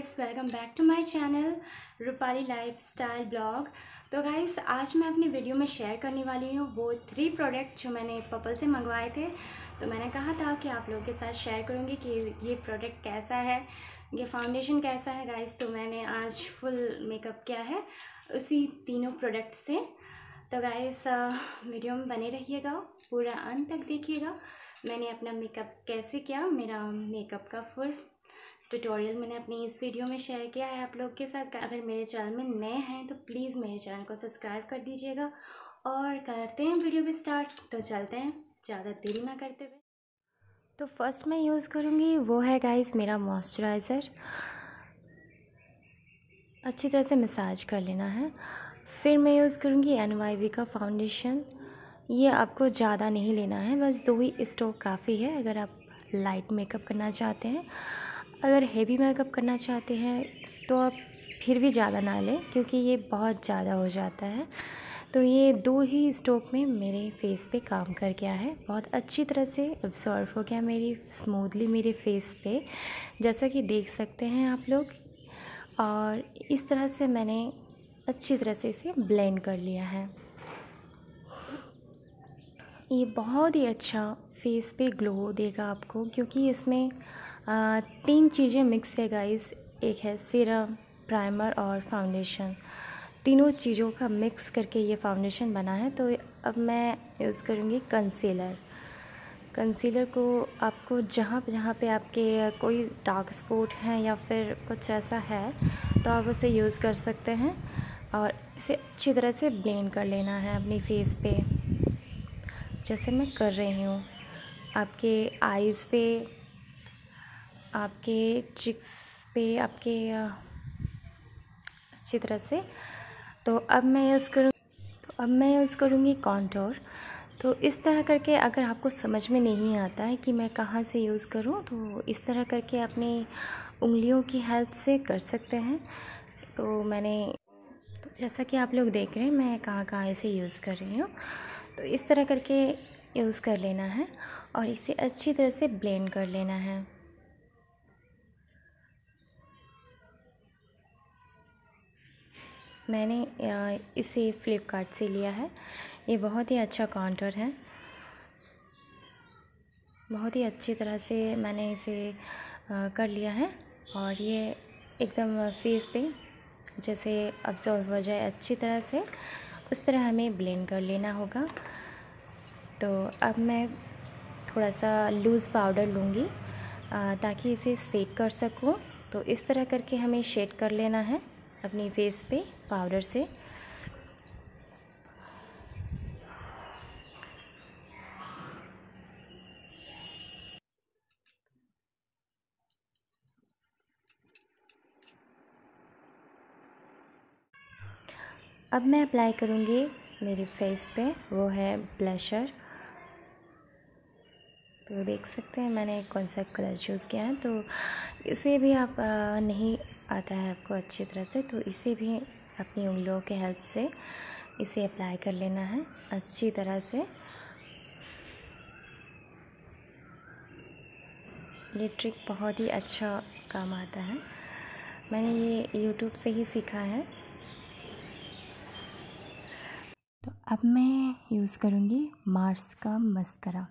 Guys welcome back to my channel Rupali lifestyle blog तो guys आज मैं अपनी वीडियो में शेयर करने वाली हूँ वो थ्री प्रोडक्ट जो मैंने पपल से मंगवाए थे तो मैंने कहा था कि आप लोगों के साथ शेयर करूँगी कि ये प्रोडक्ट कैसा है ये फाउंडेशन कैसा है गाइस तो मैंने आज फुल मेकअप किया है उसी तीनों प्रोडक्ट से तो गाइस वीडियो में बने रहिएगा पूरा अंत तक देखिएगा मैंने अपना मेकअप कैसे किया मेरा मेकअप का फुल ट्यूटोरियल मैंने अपनी इस वीडियो में शेयर किया है आप लोग के साथ अगर मेरे चैनल में नए हैं तो प्लीज़ मेरे चैनल को सब्सक्राइब कर दीजिएगा और करते हैं वीडियो को स्टार्ट तो चलते हैं ज़्यादा देरी ना करते हुए तो फर्स्ट मैं यूज़ करूँगी वो है गाइस मेरा मॉइस्चराइज़र अच्छी तरह से मसाज कर लेना है फिर मैं यूज़ करूँगी एन का फाउंडेशन ये आपको ज़्यादा नहीं लेना है बस दो ही स्टोक काफ़ी है अगर आप लाइट मेकअप करना चाहते हैं अगर हेवी मेकअप करना चाहते हैं तो आप फिर भी ज़्यादा ना लें क्योंकि ये बहुत ज़्यादा हो जाता है तो ये दो ही स्टोक में मेरे फेस पे काम कर गया है बहुत अच्छी तरह से अब्सॉर्व हो गया मेरी स्मूथली मेरे फेस पे जैसा कि देख सकते हैं आप लोग और इस तरह से मैंने अच्छी तरह से इसे ब्लेंड कर लिया है ये बहुत ही अच्छा फेस पे ग्लो देगा आपको क्योंकि इसमें आ, तीन चीज़ें मिक्स है गाइस एक है सीरम प्राइमर और फाउंडेशन तीनों चीज़ों का मिक्स करके ये फाउंडेशन बना है तो अब मैं यूज़ करूँगी कंसीलर कंसीलर को आपको जहाँ जहाँ पे आपके कोई डार्क स्पॉट हैं या फिर कुछ ऐसा है तो आप उसे यूज़ कर सकते हैं और इसे अच्छी तरह से ब्लेंड कर लेना है अपनी फेस पे जैसे मैं कर रही हूँ आपके आइज़ पे आपके चिक्स पे आपके अच्छी तरह से तो अब मैं यूज़ करूँ तो अब मैं यूज़ करूँगी कॉन्टोर तो इस तरह करके अगर आपको समझ में नहीं आता है कि मैं कहाँ से यूज़ करूँ तो इस तरह करके अपनी उंगलियों की हेल्प से कर सकते हैं तो मैंने तो जैसा कि आप लोग देख रहे हैं मैं कहाँ कहाँ इसे यूज़ कर रही हूँ तो इस तरह करके यूज़ कर लेना है और इसे अच्छी तरह से ब्लेंड कर लेना है मैंने इसे फ़्लिपकार्ट से लिया है ये बहुत ही अच्छा काउंटर है बहुत ही अच्छी तरह से मैंने इसे कर लिया है और ये एकदम फेस पे जैसे अब्जॉर्व हो जाए अच्छी तरह से उस तरह हमें ब्लेंड कर लेना होगा तो अब मैं थोड़ा सा लूज़ पाउडर लूँगी ताकि इसे सेट कर सकूँ तो इस तरह करके हमें शेड कर लेना है अपनी फेस पे पाउडर से अब मैं अप्लाई करूँगी मेरे फेस पे वो है ब्लशर तो देख सकते हैं मैंने कौन सा कलर चूज़ किया है तो इसे भी आप नहीं आता है आपको अच्छी तरह से तो इसे भी अपनी उंगलियों के हेल्प से इसे अप्लाई कर लेना है अच्छी तरह से ये ट्रिक बहुत ही अच्छा काम आता है मैंने ये यूट्यूब से ही सीखा है तो अब मैं यूज़ करूँगी मार्स का मस्करा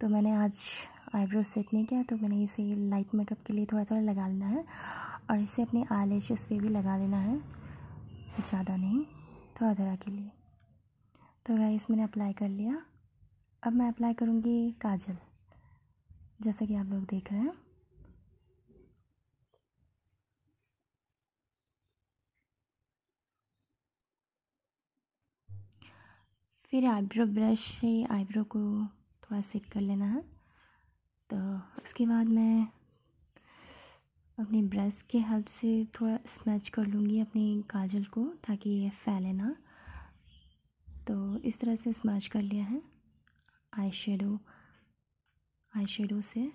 तो मैंने आज आईब्रो सेट नहीं किया तो मैंने इसे लाइट मेकअप के लिए थोड़ा थोड़ा लगा लेना है और इसे अपने आई पे भी लगा लेना है ज़्यादा नहीं थोड़ा थोड़ा के लिए तो गाइस मैंने अप्लाई कर लिया अब मैं अप्लाई करूँगी काजल जैसा कि आप लोग देख रहे हैं फिर आईब्रो ब्रश से आईब्रो को थोड़ा सेट कर लेना है तो उसके बाद मैं अपने ब्रश के हेल्प से थोड़ा स्मैच कर लूँगी अपने काजल को ताकि ये फैले ना तो इस तरह से स्मैच कर लिया है आई शेडो आई शेडो से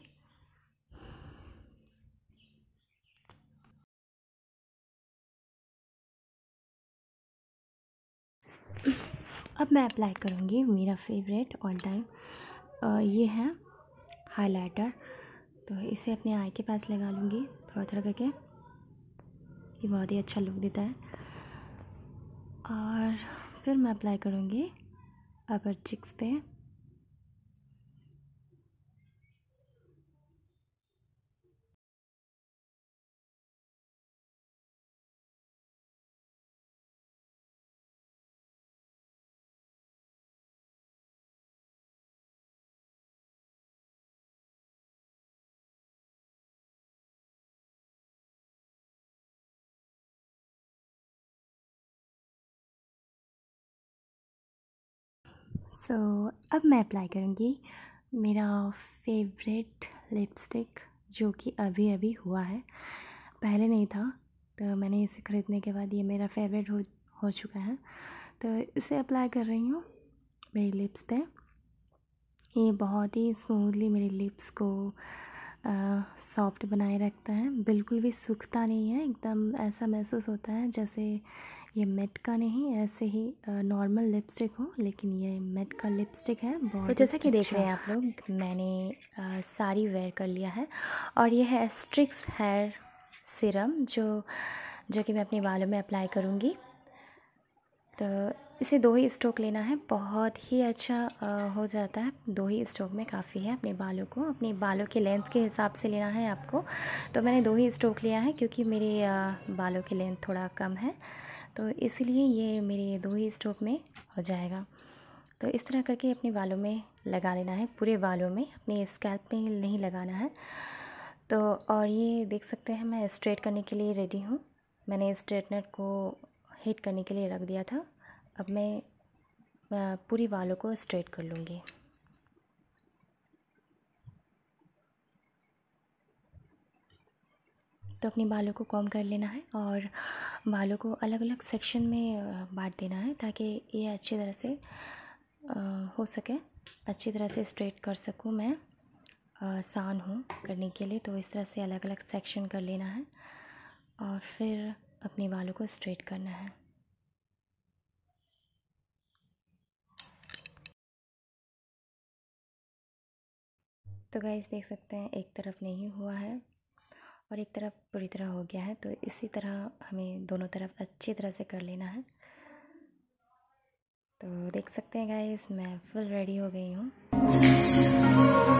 अब मैं अप्लाई करूँगी मेरा फेवरेट ऑल टाइम ये है हाइलाइटर तो इसे अपने आई के पास लगा लूँगी थोड़ा थोड़ा करके ये बहुत ही अच्छा लुक देता है और फिर मैं अप्लाई करूँगी अपर चिक्स पे सो so, अब मैं अप्लाई करूँगी मेरा फेवरेट लिपस्टिक जो कि अभी अभी हुआ है पहले नहीं था तो मैंने इसे ख़रीदने के बाद ये मेरा फेवरेट हो हो चुका है तो इसे अप्लाई कर रही हूँ मेरी लिप्स पे ये बहुत ही स्मूथली मेरी लिप्स को सॉफ्ट बनाए रखता है बिल्कुल भी सूखता नहीं है एकदम ऐसा महसूस होता है जैसे ये मेट का नहीं ऐसे ही नॉर्मल लिपस्टिक हो लेकिन ये मेट का लिपस्टिक है बहुत तो जैसा कि देख अच्छा। रहे हैं आप लोग मैंने आ, सारी वेयर कर लिया है और ये है स्ट्रिक्स हेयर सिरम जो जो कि मैं अपने बालों में अप्लाई करूँगी तो इसे दो ही स्ट्रोक लेना है बहुत ही अच्छा हो जाता है दो ही स्ट्रोक में काफ़ी है अपने बालों को अपने बालों के लेंथ के हिसाब से लेना है आपको तो मैंने दो ही स्ट्रोक लिया है क्योंकि मेरे बालों की लेंथ थोड़ा कम है तो इसलिए ये मेरे दो ही स्ट्रोक में हो जाएगा तो इस तरह करके अपने बालों में लगा लेना है पूरे बालों में अपने स्कैल्प में नहीं लगाना है तो और ये देख सकते हैं मैं स्ट्रेट करने के लिए रेडी हूँ मैंने स्ट्रेटनर को हीट करने के लिए रख दिया था अब मैं पूरी बालों को स्ट्रेट कर लूँगी तो अपने बालों को कॉम कर लेना है और बालों को अलग अलग सेक्शन में बांट देना है ताकि ये अच्छी तरह से हो सके अच्छी तरह से स्ट्रेट कर सकूँ मैं आसान हूँ करने के लिए तो इस तरह से अलग अलग सेक्शन कर लेना है और फिर अपने बालों को स्ट्रेट करना है तो गाइस देख सकते हैं एक तरफ नहीं हुआ है और एक तरफ पूरी तरह हो गया है तो इसी तरह हमें दोनों तरफ अच्छी तरह से कर लेना है तो देख सकते हैं गाइस मैं फुल रेडी हो गई हूँ